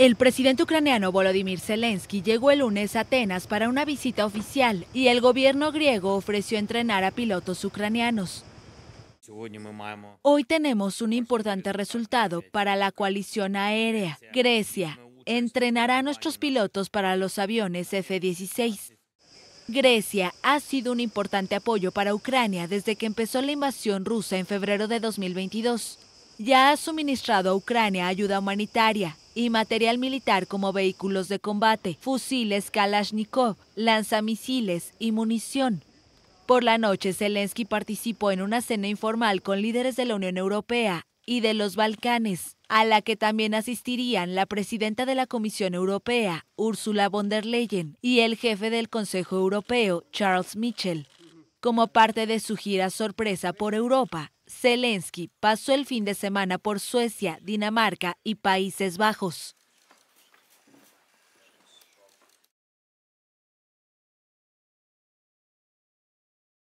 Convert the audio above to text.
El presidente ucraniano Volodymyr Zelensky llegó el lunes a Atenas para una visita oficial y el gobierno griego ofreció entrenar a pilotos ucranianos. Hoy tenemos un importante resultado para la coalición aérea. Grecia entrenará a nuestros pilotos para los aviones F-16. Grecia ha sido un importante apoyo para Ucrania desde que empezó la invasión rusa en febrero de 2022. Ya ha suministrado a Ucrania ayuda humanitaria, y material militar como vehículos de combate, fusiles Kalashnikov, lanzamisiles y munición. Por la noche, Zelensky participó en una cena informal con líderes de la Unión Europea y de los Balcanes, a la que también asistirían la presidenta de la Comisión Europea, Ursula von der Leyen, y el jefe del Consejo Europeo, Charles Michel. Como parte de su gira sorpresa por Europa, Zelensky pasó el fin de semana por Suecia, Dinamarca y Países Bajos.